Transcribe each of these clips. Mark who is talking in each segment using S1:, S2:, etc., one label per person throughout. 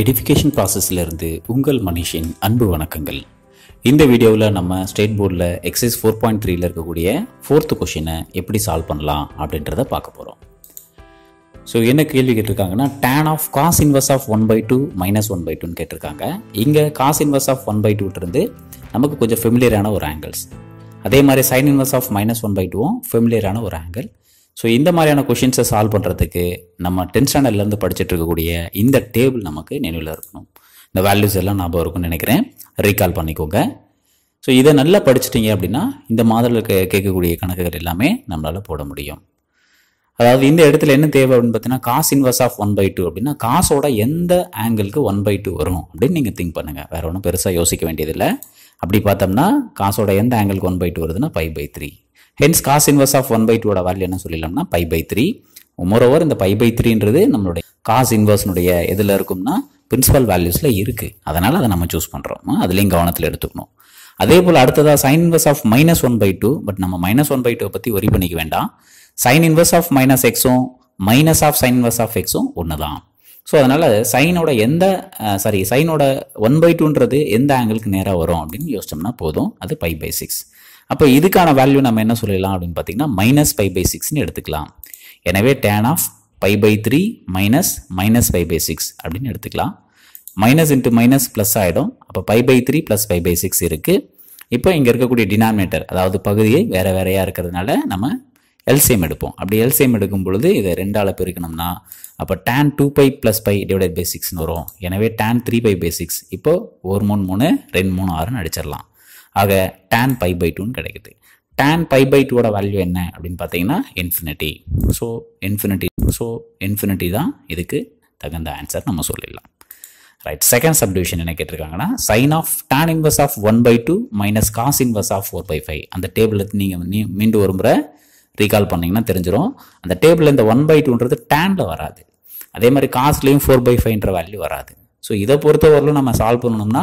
S1: Edification ப்ராசஸ்லேருந்து உங்கள் மனிஷின் அன்பு வணக்கங்கள் இந்த வீடியோவில் நம்ம ஸ்டேட் போர்டில் எக்ஸைஸ் ஃபோர் பாயிண்ட் த்ரீல இருக்கக்கூடிய ஃபோர்த்து கொஷினை எப்படி சால்வ் பண்ணலாம் அப்படின்றத பார்க்க போகிறோம் ஸோ என்ன கேள்வி கேட்டிருக்காங்கன்னா tan of cos inverse of one by two minus one by டூன்னு கேட்டிருக்காங்க இங்கே cos inverse of one by டூட்டிருந்து நமக்கு கொஞ்சம் ஃபெமிலியரான ஒரு ஆங்கிள்ஸ் அதே மாதிரி sine inverse of minus one by டூவும் ஃபெமிலியரான ஒரு ஆங்கிள் ஸோ இந்த மாதிரியான கொஷின்ஸை சால்வ் பண்ணுறதுக்கு நம்ம டென்த் ஸ்டாண்டர்ட்லேருந்து படிச்சுட்டு இருக்கக்கூடிய இந்த டேபிள் நமக்கு நினைவில் இருக்கணும் இந்த வேல்யூஸ் எல்லாம் ஞாபகம் இருக்கும்னு நினைக்கிறேன் ரீகால் பண்ணிக்கோங்க ஸோ இதை நல்லா படிச்சிட்டிங்க அப்படின்னா இந்த மாதிரி கேட்கக்கூடிய கணக்குகள் எல்லாமே நம்மளால் போட முடியும் அதாவது இந்த இடத்துல என்ன தேவை அப்படின்னு பார்த்தீங்கன்னா cos inverse of one by two அப்படின்னா காசோட எந்த ஆங்கிளுக்கு ஒன் பை டூ வரும் அப்படின்னு நீங்கள் திங்க் பண்ணுங்கள் வேறு ஒன்றும் பெருசாக யோசிக்க வேண்டியதில்லை அப்படி பார்த்தோம்னா காசோட எந்த ஆங்கிளுக்கு ஒன் பை டூ வருதுன்னா five by three hence cos inverse of one by டூட வேல்யூ என்ன சொல்லிடலாம்னா பை பை த்ரீ மோரோவர் இந்த பை பை த்ரீன்றது நம்மளுடைய காஸ் இன்வர்ஸ்னுடைய எதில் இருக்கும்னா பிரின்சிபல் வேல்யூஸில் இருக்குது அதனால் அதை நம்ம சூஸ் பண்ணுறோம் அதுலேயும் கவனத்தில் எடுத்துக்கணும் அதே போல் அடுத்ததாக sine inverse of minus one by two but நம்ம மைனஸ் ஒன் பை டூ பற்றி ஒரி பண்ணிக்க வேண்டாம் சைன் இன்வர்ஸ் ஆஃப் மைனஸ் எக்ஸும் minus of sine inverse of எக்ஸும் ஒன்று தான் ஸோ அதனால் சைனோட எந்த சாரி சைனோட ஒன் பை டூன்றது எந்த ஆங்கிளுக்கு நேராக வரும் அப்படின்னு யோசிச்சோம்னா போதும் அது பை பை சிக்ஸ் அப்போ இதுக்கான வேல்யூ நம்ம என்ன சொல்லலாம் அப்படின்னு பார்த்தீங்கன்னா மைனஸ் பை பை சிக்ஸ்னு எடுத்துக்கலாம் எனவே tan of pi by three minus minus pi by six அப்படின்னு எடுத்துக்கலாம் மைனஸ் இன்ட்டு மைனஸ் ப்ளஸ் ஆகிடும் அப்போ pi by three plus pi by six இருக்குது இப்போ இங்கே இருக்கக்கூடிய டினாமினேட்டர் அதாவது பகுதியை வேறு வேறையாக இருக்கிறதுனால நம்ம எல்சிஎம் எடுப்போம் அப்படி எல்சிஎம் எடுக்கும் பொழுது இதை ரெண்டால் பிரிக்கணும்னா அப்போ tan two pi plus pi divide by சிக்ஸ்னு வரும் எனவே tan three pi by six இப்போது ஒரு மூணு மூணு ரெண்டு மூணு ஆறுன்னு அடிச்சிடலாம் ஆக டேன் பை பை டூன்னு கிடைக்குது டேன் பை பை டூவோட வேல்யூ என்ன அப்படின்னு பார்த்தீங்கன்னா infinity so infinity so infinity தான் இதுக்கு தகுந்த ஆன்சர் நம்ம சொல்லிடலாம் ரைட் செகண்ட் சப்டிவிஷன் என்ன கேட்டிருக்காங்கன்னா sine of tan inverse of one by two minus cos inverse of four by five அந்த டேபிள் நீங்கள் மீண்டும் ஒரு முறை ரீகால் பண்ணிங்கன்னா தெரிஞ்சிடும் அந்த டேபிளில் இந்த ஒன் பை டூன்றது டேனில் வராது அதே மாதிரி காஸ்ட்லேயும் ஃபோர் பை ஃபைவ்ன்ற வேல்யூ வராது ஸோ இதை பொறுத்தவரையிலும் நம்ம சால்வ் பண்ணணும்னா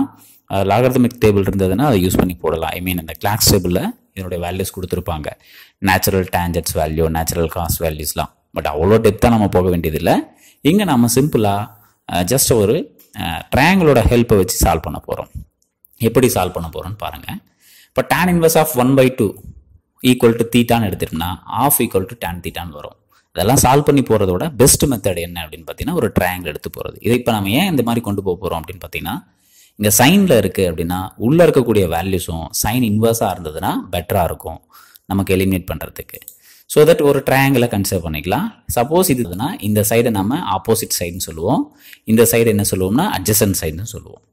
S1: லாகர்தமிக் டேபிள் இருந்ததுன்னா அதை யூஸ் பண்ணி போடலாம் ஐ மீன் இந்த கிளாக்ஸ் டேபிளில் இதனுடைய வேல்யூஸ் கொடுத்துருப்பாங்க natural tangents value natural cos வேல்யூஸ்லாம் பட் அவ்வளோ டெப்த்தாக நம்ம போக வேண்டியதில்லை இங்கே நம்ம சிம்பிளாக ஜஸ்ட் ஒரு ட்ரையாங்கிளோட ஹெல்ப்பை வச்சு சால்வ் பண்ண போகிறோம் எப்படி சால்வ் பண்ண போகிறோம்னு பாருங்கள் இப்போ tan inverse of one by two equal to தீட்டான்னு எடுத்துட்டோம்னா ஆஃப் ஈக்குவல் டு டேன் தீட்டான்னு வரும் இதெல்லாம் சால்வ் பண்ணி போகிறதோட பெஸ்ட் மெத்தட் என்ன அப்படின்னு பார்த்தீங்கன்னா ஒரு ட்ரையாங்கிள் எடுத்து போகிறது இதை இப்போ நம்ம ஏன் இந்த மாதிரி கொண்டு போக போகிறோம் அப்படின்னு பார்த்தீங்கன்னா இந்த சைனில் இருக்குது அப்படின்னா உள்ளே இருக்கக்கூடிய வேல்யூஸும் சைன் இன்வர்ஸாக இருந்ததுன்னா பெட்டராக இருக்கும் நமக்கு எலிமினேட் பண்ணுறதுக்கு ஸோ தட் ஒரு ட்ரையாங்கிளை கன்சிடர் பண்ணிக்கலாம் சப்போஸ் இதுனா இந்த சைடை நம்ம ஆப்போசிட் சைடுன்னு சொல்லுவோம் இந்த சைடு என்ன சொல்லுவோம்னா அட்ஜசன் சைடுன்னு சொல்லுவோம்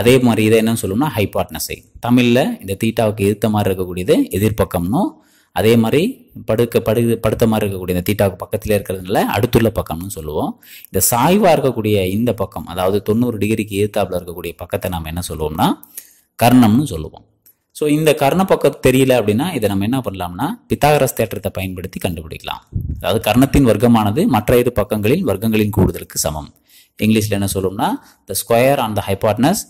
S1: அதே மாதிரி இதை என்ன சொல்லுவோம்னா ஹைபாட்னஸ் சைட் தமிழில் இந்த தீட்டாவுக்கு எதிர்த்த மாதிரி இருக்கக்கூடியது எதிர்ப்பக்கம்னும் அதே மாதிரி படுக்க படு படுத்த மாதிரி இருக்கக்கூடிய இந்த தீட்டாவுக்கு பக்கத்தில் இருக்கிறதுனால அடுத்துள்ள பக்கம்னு சொல்லுவோம் இந்த சாய்வாக இருக்கக்கூடிய இந்த பக்கம் அதாவது தொண்ணூறு டிகிரிக்கு எதிர்த்தாப்பில் இருக்கக்கூடிய பக்கத்தை நாம் என்ன சொல்லுவோம்னா கர்ணம்னு சொல்லுவோம் ஸோ இந்த கர்ண பக்கம் தெரியல அப்படின்னா இதை நம்ம என்ன பண்ணலாம்னா பித்தாகரஸ் தேற்றத்தை பயன்படுத்தி கண்டுபிடிக்கலாம் அதாவது கர்ணத்தின் வர்க்கமானது மற்ற இரு பக்கங்களில் வர்க்கங்களின் கூடுதலுக்கு சமம் இங்கிலீஷில் என்ன சொல்லுவோம்னா the square on the hypotenuse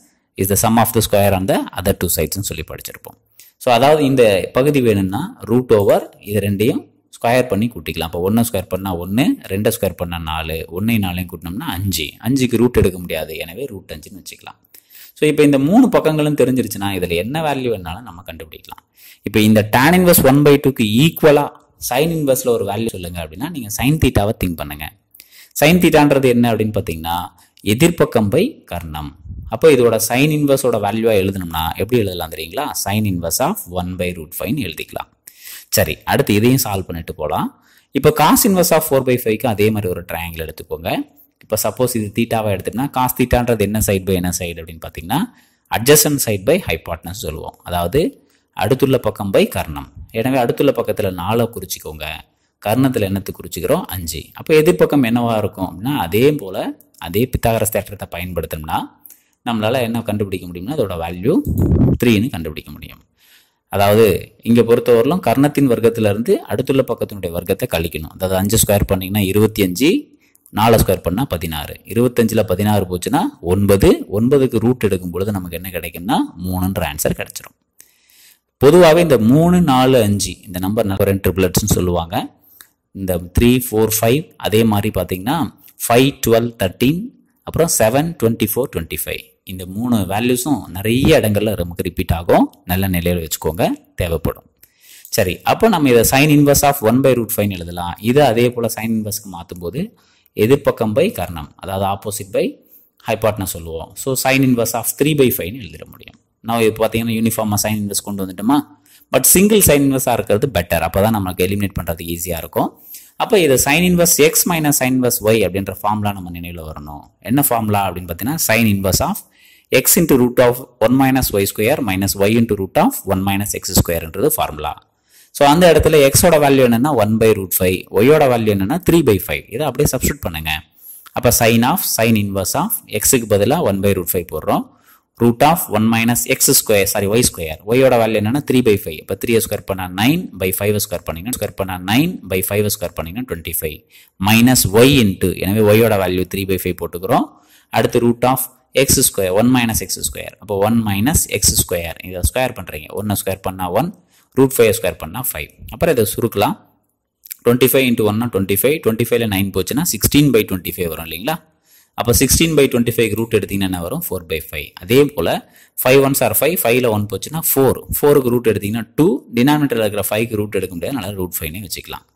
S1: is the sum of the square on the other two சைட்ஸ்னு சொல்லி படிச்சிருப்போம் ஸோ அதாவது இந்த பகுதி வேணும்னா ரூட் ஓவர் இது ரெண்டையும் ஸ்கொயர் பண்ணி கூட்டிக்கலாம் இப்போ ஒன்றை ஸ்கொயர் பண்ணால் ஒன்று ரெண்டை ஸ்கொயர் பண்ணால் நாலு ஒன்றையும் நாலையும் கூட்டினோம்னா அஞ்சு அஞ்சுக்கு ரூட் எடுக்க முடியாது எனவே ரூட் அஞ்சுன்னு வச்சுக்கலாம் ஸோ இப்போ இந்த மூணு பக்கங்களும் தெரிஞ்சிருச்சுன்னா இதில் என்ன வேல்யூ வேணாலும் நம்ம கண்டுபிடிக்கலாம் இப்போ இந்த டேன் இன்வெஸ்ட் ஒன் பை டூக்கு ஈக்குவலாக சைன் இன்வெஸ்ட்டில் ஒரு வேல்யூ சொல்லுங்கள் அப்படின்னா நீங்கள் சைன் தீட்டாவை திங்க் பண்ணுங்கள் சைன் தீட்டான்றது என்ன அப்படின்னு பார்த்தீங்கன்னா எதிர்ப்பக்கம் பை கர்ணம் அப்போ இதோட சைன் இன்வர்ஸோட வேல்யூவாக எழுதணும்னா எப்படி எழுதலாம் தெரியுங்களா sine inverse of one by root ஃபைவ்னு எழுதிக்கலாம் சரி அடுத்து இதையும் சால்வ் பண்ணிட்டு போகலாம் இப்போ cos inverse of four by ஃபைவ்க்கு அதே மாதிரி ஒரு ட்ரையாங்கிள் எடுத்துக்கோங்க இப்போ சப்போஸ் இது தீட்டாவாக எடுத்துட்டா காஸ் தீட்டான்றது என்ன சைட் பை என்ன சைடு அப்படின்னு பார்த்தீங்கன்னா அட்ஜஸ்டன் சைட் பை ஹைபாட்னஸ் சொல்லுவோம் அதாவது அடுத்துள்ள பக்கம் பை கர்ணம் எனவே அடுத்துள்ள பக்கத்தில் நாலை குறிச்சிக்கோங்க கர்ணத்தில் என்னத்து குறிச்சிக்கிறோம் அஞ்சு அப்போ எதிர்ப்பக்கம் என்னவாக இருக்கும் அப்படின்னா அதே போல் அதே பித்தாகரஸ் தேற்றத்தை பயன்படுத்தணும்னா நம்மளால் என்ன கண்டுபிடிக்க முடியும்னா அதோட வேல்யூ த்ரீன்னு கண்டுபிடிக்க முடியும் அதாவது இங்கே பொறுத்தவரையிலும் கர்ணத்தின் வர்க்கத்திலேருந்து அடுத்துள்ள பக்கத்தினுடைய வர்க்கத்தை கழிக்கணும் அதாவது அஞ்சு ஸ்கொயர் பண்ணிங்கன்னா இருபத்தி அஞ்சு நாலு ஸ்கொயர் பண்ணால் பதினாறு இருபத்தஞ்சில் பதினாறு போச்சுன்னா ஒன்பது ஒன்பதுக்கு ரூட் எடுக்கும் பொழுது நமக்கு என்ன கிடைக்கும்னா மூணுன்ற ஆன்சர் கிடச்சிடும் பொதுவாகவே இந்த மூணு நாலு அஞ்சு இந்த நம்பர் நம்பர் ட்ரிபிளட்ஸ்னு சொல்லுவாங்க இந்த த்ரீ ஃபோர் ஃபைவ் அதே மாதிரி பார்த்தீங்கன்னா ஃபைவ் டுவெல் தேர்ட்டீன் அப்புறம் seven twenty four twenty five இந்த மூணு வேல்யூஸும் நிறைய இடங்களில் நமக்கு ரிப்பீட் ஆகும் நல்ல நிலையில் வச்சுக்கோங்க தேவைப்படும் சரி அப்போ நம்ம இதை sine inverse of one by root five எழுதலாம் இதை அதே போல் சைன் இன்வர்ஸ்க்கு மாற்றும் போது எதிர்ப்பக்கம் பை கர்ணம் அதாவது ஆப்போசிட் பை ஹைபாட்னா சொல்லுவோம் so sine inverse of three by ஃபைவ்னு எழுதிட முடியும் நான் இப்போ பார்த்தீங்கன்னா யூனிஃபார்மாக சைன் இன்வர்ஸ் கொண்டு வந்துட்டோமா பட் சிங்கிள் சைன் இன்வர்ஸாக இருக்கிறது பெட்டர் அப்போ தான் நம்மளுக்கு எலிமினேட் பண்ணுறது ஈஸியாக இருக்கும் அப்போ இது sine inverse x minus sine inverse y அப்படின்ற ஃபார்முலா நம்ம நினைவில் வரணும் என்ன ஃபார்முலா அப்படின்னு பார்த்தீங்கன்னா sine inverse of x into root of one minus y square minus y into root of one minus x ஸ்கொயர்ன்றது ஃபார்முலா ஸோ அந்த இடத்துல எக்ஸோட வேல்யூ என்னென்னா ஒன் பை ரூட் ஃபைவ் ஒய்யோட வேல்யூ என்னென்னா த்ரீ பை ஃபைவ் இதை அப்படியே சப்ஸ்டியூட் பண்ணுங்கள் அப்போ sine of sine inverse of எக்ஸுக்கு பதிலாக ஒன் பை ரூட் ஃபைவ் போடுறோம் root of one minus x square sorry y square ஒயோட வேல்யூ என்னன்னா த்ரீ பை ஃபைவ் இப்போ த்ரீ ஸ்கொயர் பண்ணால் நைன் பை ஃபைவ் ஸ்கொயர் பண்ணிங்கன்னா ஸ்கொயர் பண்ணால் நைன் பை ஃபைவ் ஸ்கொயர் பண்ணிங்கன்னா twenty five minus y into எனவே ஒய்யோட வேல்யூ த்ரீ பை ஃபைவ் போட்டுக்கிறோம் அடுத்து root of x square one minus x square அப்போ ஒன் மைனஸ் எக்ஸ் ஸ்கொயர் இதை ஸ்கொயர் பண்ணுறீங்க ஒன்று ஸ்கொயர் பண்ணால் ஒன் ரூட் ஃபைவ் ஸ்கொயர் பண்ணால் ஃபைவ் அப்புறம் இதை சுருக்கலாம் டுவெண்ட்டி ஃபைவ் இன்ட்டு ஒன்னா டுவெண்ட்டி ஃபைவ் டுவெண்ட்டி ஃபைவ்ல நைன் போச்சுன்னா சிக்ஸ்டீன் பை டுவெண்ட்டி ஃபைவ் வரும் இல்லைங்களா அப்போ sixteen by twenty five root எடுத்திங்கன்னா என்ன வரும் ஃபோர் பை ஃபைவ் அதே போல் ஃபைவ் ஒன்ஸ் ஆர் ஃபைவ் ஃபைவ்ல ஒன் போச்சுன்னா ஃபோர் ஃபோருக்கு ரூட் எடுத்திங்கன்னா டூ டினாமினேட்டரில் இருக்கிற ஃபைவ்க்கு ரூட் எடுக்க முடியாது அதனால் ரூட் ஃபைவ்னே வச்சுக்கலாம்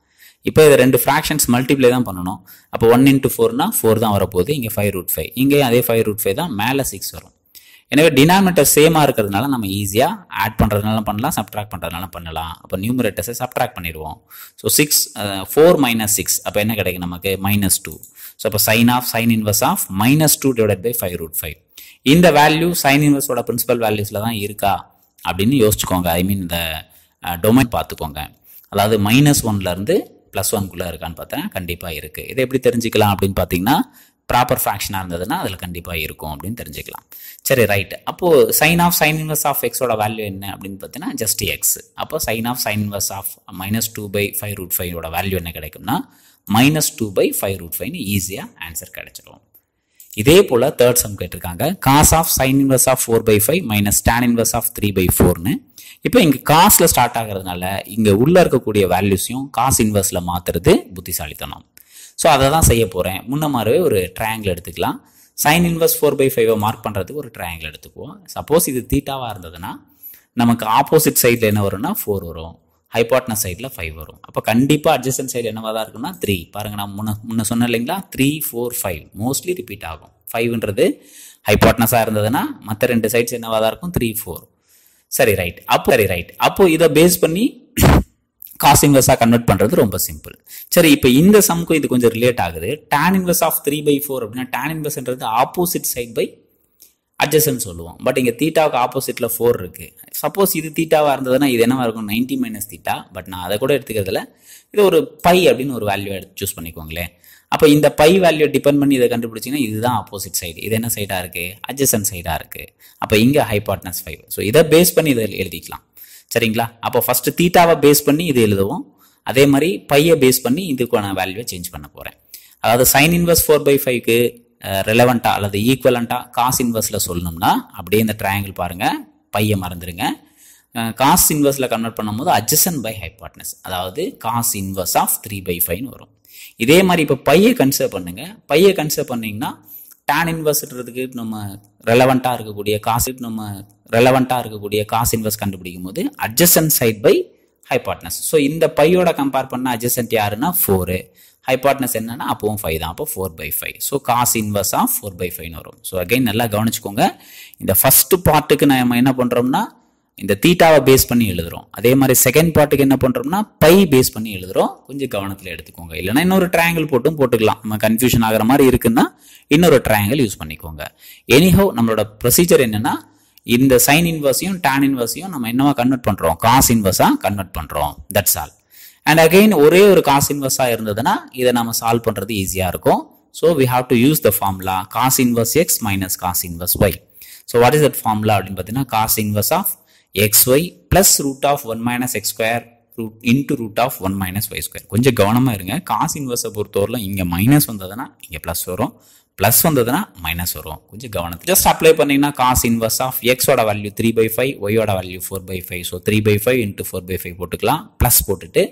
S1: இப்போ இதை ரெண்டு ஃப்ராக்ஷன்ஸ் மல்டிப்ளை தான் பண்ணணும் அப்போ ஒன் இன்ட்டு ஃபோர்னா ஃபோர் தான் வரப்போகுது இங்கே ஃபைவ் ரூட் ஃபைவ் இங்கேயும் அதே ஃபைவ் ரூட் ஃபைவ் தான் மேலே சிக்ஸ் வரும் எனவே டினாமினேட்டர் சேமாக இருக்கிறதுனால நம்ம ஈஸியாக ஆட் பண்ணுறதுனால பண்ணலாம் சப்ட்ராக்ட் பண்ணுறதுனால பண்ணலாம் அப்போ நியூமரேட்டர்ஸை சப்ட்ராக்ட் பண்ணிடுவோம் so six four minus six அப்போ என்ன கிடைக்கும் நமக்கு மைனஸ் டூ ஸோ இப்போ sine of sine inverse of minus two divide by five root five இந்த வேல்யூ சைன் இன்வர்ஸோட பிரின்சிபல் வேல்யூஸில் தான் இருக்கா அப்படின்னு யோசிச்சுக்கோங்க ஐ மீன் இந்த டொமைன் பார்த்துக்கோங்க அதாவது மைனஸ் ஒன்லேருந்து ப்ளஸ் ஒன்குள்ளே இருக்கான்னு பார்த்தா கண்டிப்பாக இருக்குது இதை எப்படி தெரிஞ்சுக்கலாம் அப்படின்னு பார்த்தீங்கன்னா ப்ராப்பர் ஃபேக்ஷனாக இருந்ததுன்னா அதில் கண்டிப்பாக இருக்கும் அப்படின்னு தெரிஞ்சுக்கலாம் சரி ரைட் அப்போது sine of sine inverse of எக்ஸோட வேல்யூ என்ன அப்படின்னு பார்த்தீங்கன்னா ஜஸ்ட் எக்ஸ் அப்போ sine of sine inverse of minus two by five root ஃபைவோட வேல்யூ என்ன கிடைக்கும்னா minus two by five root ஃபைவ்னு ஈஸியாக ஆன்சர் கிடச்சிடும் இதே போல் தேர்ட் சம் கேட்டிருக்காங்க cos of sine inverse of four by five minus tan inverse of three by ஃபோர்னு இப்போ இங்கே காசில் ஸ்டார்ட் ஆகிறதுனால இங்கே உள்ளே இருக்கக்கூடிய வேல்யூஸையும் காஸ் இன்வர்ஸில் மாற்றுறது புத்திசாலித்தனம் ஸோ அதை தான் செய்ய போகிறேன் முன்ன மாதிரி ஒரு ட்ரையாங்கிள் எடுத்துக்கலாம் சைன் இன்வர்ஸ் ஃபோர் பை ஃபைவை மார்க் பண்ணுறதுக்கு ஒரு ட்ரையாங்கிள் எடுத்துக்குவோம் சப்போஸ் இது தீட்டாவாக இருந்ததுன்னா நமக்கு ஆப்போசிட் சைடில் என்ன வரும்னா ஃபோர் வரும் ஹைபாட்னஸ் சைடில் ஃபைவ் வரும் அப்போ கண்டிப்பாக அட்ஜஸ்டன் சைடு என்னவாக தான் இருக்குன்னா த்ரீ பாருங்கள் நான் முன்ன முன்ன சொன்னேன் இல்லைங்களா three four five mostly repeat ஆகும் ஃபைவ்ன்றது ஹைபாட்னஸாக இருந்ததுன்னா மற்ற ரெண்டு சைட்ஸ் என்னவாக தான் இருக்கும் த்ரீ ஃபோர் சரி ரைட் அப்போ சரி ரைட் அப்போது இதை பேஸ் பண்ணி காஸ் கன்வெர்ட் பண்ணுறது ரொம்ப சிம்பிள் சரி இப்போ இந்த சம்க்கும் இது கொஞ்சம் ரிலேட் ஆகுது tan inverse of three by four அப்படின்னா டேன் இன்வெர்ஸ்ன்றது ஆப்போசிட் சைட் பை அட்ஜஸ்ட்னு சொல்லுவோம் பட் இங்கே தீட்டாவுக்கு ஆப்போசிட்டில் ஃபோர் இருக்குது சப்போஸ் இது தீட்டாவாக இருந்ததுன்னா இது என்னவாக இருக்கும் நைன்டி மைனஸ் தீட்டா பட் நான் அதை கூட எடுத்துக்கிறதுல இது ஒரு பை அப்படின்னு ஒரு வேல்யூ எடுத்து சூஸ் பண்ணிக்கோங்களேன் அப்போ இந்த பை வேல்யூ டிபெண்ட் பண்ணி இதை கண்டுபிடிச்சிங்கன்னா இதுதான் ஆப்போசிட் சைடு இது என்ன சைடாக இருக்குது அட்ஜஸ்டன் சைடாக இருக்குது அப்போ இங்கே ஹைபாட்னஸ் ஃபைவ் ஸோ இதை பேஸ் பண்ணி இதை எழுதிக்கலாம் சரிங்களா அப்போ ஃபஸ்ட்டு தீட்டாவை பேஸ் பண்ணி இது எழுதுவோம் அதே மாதிரி பையை பேஸ் பண்ணி இதுக்கான வேல்யூவை சேஞ்ச் பண்ண போகிறேன் அதாவது சைன் இன்வெஸ்ட் ஃபோர் பை ஃபைவ்க்கு ரெலவெண்ட்டாக அல்லது ஈக்குவலண்ட்டாக காசு இன்வெர்ஸில் சொல்லணும்னா அப்படியே இந்த ட்ரையாங்கிள் பாருங்கள் பையை மறந்துடுங்க காசு இன்வெர்ஸில் கன்வெர்ட் பண்ணும்போது அட்ஜசன் பை ஹைபாட்னஸ் அதாவது cos inverse of three by ஃபைவ்னு வரும் இதே மாதிரி இப்போ பையை கன்சிடர் பண்ணுங்கள் பையை கன்சிடர் பண்ணிங்கன்னா டேன் இன்வெர்ஸ்ன்றதுக்கு நம்ம ரெலவெண்ட்டாக இருக்கக்கூடிய காசு நம்ம ரெலவெண்ட்டாக இருக்கக்கூடிய காசு இன்வெஸ்ட் கண்டுபிடிக்கும் போது adjacent side by hypotenuse so இந்த பையோட கம்பேர் பண்ண அட்ஜசன்ட் யாருன்னா ஃபோரு ஹைபாட்னஸ் என்னன்னா அப்போவும் ஃபைவ் தான் அப்போ four by five so cos இன்வர்ஸாக ஃபோர் பை ஃபைவ்னு வரும் ஸோ அகைன் நல்லா கவனிச்சுக்கோங்க இந்த ஃபஸ்ட்டு பார்ட்டுக்கு நம்ம என்ன பண்ணுறோம்னா இந்த தீட்டாவை பேஸ் பண்ணி எழுதுகிறோம் அதே மாதிரி செகண்ட் பார்ட்டுக்கு என்ன பண்ணுறோம்னா பை பேஸ் பண்ணி எழுதுகிறோம் கொஞ்சம் கவனத்தில் எடுத்துக்கோங்க இல்லைனா இன்னொரு ட்ரையாங்கிள் போட்டும் போட்டுக்கலாம் நம்ம கன்ஃபியூஷன் ஆகிற மாதிரி இருக்குன்னா இன்னொரு ட்ரையாங்கிள் யூஸ் பண்ணிக்கோங்க எனிஹோ நம்மளோட ப்ரொசீஜர் என்னென்னா இந்த சைன் இன்வர்ஸையும் டேன் இன்வர்ஸையும் நம்ம என்னவா கன்வெர்ட் பண்ணுறோம் காஸ் இன்வர்ஸாக கன்வெர்ட் பண்ணுறோம் தட்ஸ் ஆல் அண்ட் அகெயின் ஒரே ஒரு காசு இன்வெஸ்டாக இருந்ததுன்னா இதை நம்ம சால்வ் பண்ணுறது ஈஸியாக இருக்கும் so we have to use the formula cos inverse x minus cos inverse y so what is that formula அப்படின்னு பார்த்தீங்கன்னா cos inverse of x y plus root of one minus x square root into root of one minus y square கொஞ்சம் கவனமாக இருங்க காசு இன்வெர்ஸை பொறுத்தவரையிலும் இங்கே minus வந்ததுன்னா இங்கே ப்ளஸ் வரும் ப்ளஸ் வந்ததுன்னா மைனஸ் வரும் கொஞ்சம் கவனத்தை ஜஸ்ட் அப்ளை பண்ணிங்கன்னா காசு இன்வெஸ்ட் ஆஃப் எக்ஸோட வேல்யூ த்ரீ பை ஃபைவ் ஒய்யோட value four by five so three by five into four by five போட்டுக்கலாம் ப்ளஸ் போட்டுட்டு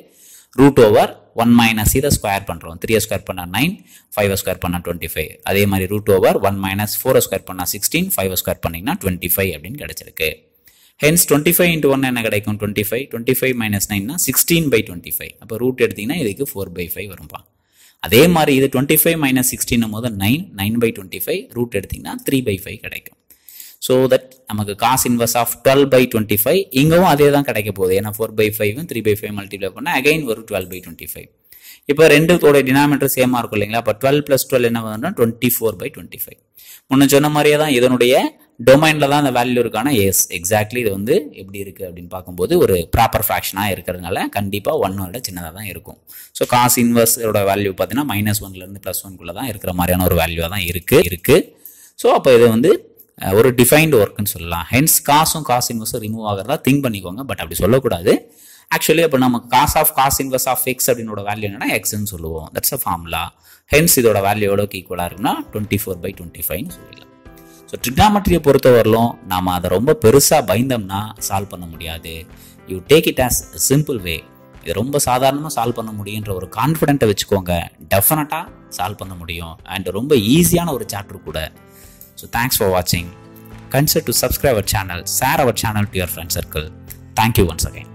S1: ரூட் ஓவர் ஒன் மைனஸ் இதை ஸ்கொயர் பண்ணுறோம் த்ரீ ஸ்கொயர் பண்ணால் நைன் ஃபைவ் ஸ்கொயர் பண்ணால் டுவெண்ட்டி ஃபைவ் அதே மாதிரி root over one minus four square பண்ணால் sixteen five square பண்ணிங்கன்னா டுவெண்ட்டி ஃபைவ் அப்படின்னு கிடச்சிருக்கு hence twenty five into one என்ன கிடைக்கும் twenty five twenty five minus நைன்னா சிக்ஸ்டீன் பை டுவெண்ட்டி ஃபைவ் அப்போ ரூட் எடுத்திங்கன்னா இதுக்கு ஃபோர் பை ஃபைவ் வரும்பா அதே மாதிரி இது டுவெண்ட்டி ஃபைவ் மைனஸ் சிக்ஸ்டின் போது nine nine by twenty five root எடுத்திங்கன்னா த்ரீ பை ஃபைவ் கிடைக்கும் ஸோ தட் நமக்கு cos inverse of 12 by 25 five இங்கவும் அதேதான் தான் கிடைக்க 4 by ஃபோர் பை ஃபைவும் த்ரீ பை ஃபைவ் மல்டிப்ளை பண்ணால் அகைன் வரும் டுவெல் பை டுவெண்ட்டி ஃபைவ் இப்போ ரெண்டுத்தோட டினாமினேட்டர் சேமாக இருக்கும் இல்லைங்களா அப்போ டுவெல் ப்ளஸ் டுவெல் என்ன வந்து twenty four by twenty five முன்ன சொன்ன மரியதான் தான் இதனுடைய டொமைனில் தான் அந்த வேல்யூ இருக்கான எஸ் எக்ஸாக்ட்லி இது வந்து எப்படி இருக்குது அப்படின்னு பார்க்கும்போது ஒரு ப்ராப்பர் ஃப்ராக்ஷனாக இருக்கிறதுனால கண்டிப்பாக ஒன்னோட விட சின்னதாக தான் இருக்கும் ஸோ காசு இன்வெர்ஸோட வேல்யூ பார்த்தீங்கன்னா மைனஸ் ஒன்லேருந்து ப்ளஸ் ஒன்குள்ளே தான் இருக்கிற மாதிரியான ஒரு வேல்யூவாக தான் இருக்கு இருக்குது ஸோ அப்போ இது வந்து ஒரு டிஃபைன்டு ஒர்க்குன்னு சொல்லலாம் ஹென்ஸ் காசும் காசு இன்வெஸ்டும் ரிமூவ் ஆகிறதா திங்க் பண்ணிக்கோங்க பட் அப்படி சொல்லக்கூடாது ஆக்சுவலி அப்போ நம்ம காஸ் ஆஃப் காஸ் இன்வெஸ்ட் ஆஃப் எக்ஸ் அப்படின்னோட வேல்யூ என்னன்னா எக்ஸ்ன்னு சொல்லுவோம் தட்ஸ் அ ஃபார்முலா ஹென்ஸ் இதோட வேல்யூ எவ்வளோக்கு ஈக்குவலாக இருக்குன்னா டுவெண்ட்டி ஃபோர் பை டுவெண்ட்டி ஃபைவ்னு சொல்லிடலாம் ஸோ ட்ரிக்னாமெட்ரியை பொறுத்தவரையிலும் நாம் அதை ரொம்ப பெருசாக பயந்தோம்னா சால்வ் பண்ண முடியாது you take it as simple way இதை ரொம்ப சாதாரணமாக சால்வ் பண்ண முடியுன்ற ஒரு கான்ஃபிடென்ட்டை வச்சுக்கோங்க டெஃபினட்டாக சால்வ் பண்ண முடியும் அண்ட் ரொம்ப ஈஸியான ஒரு சாப்டர் கூட So thanks for watching. Consider to subscribe our channel, share our channel to your friend circle. Thank you once again.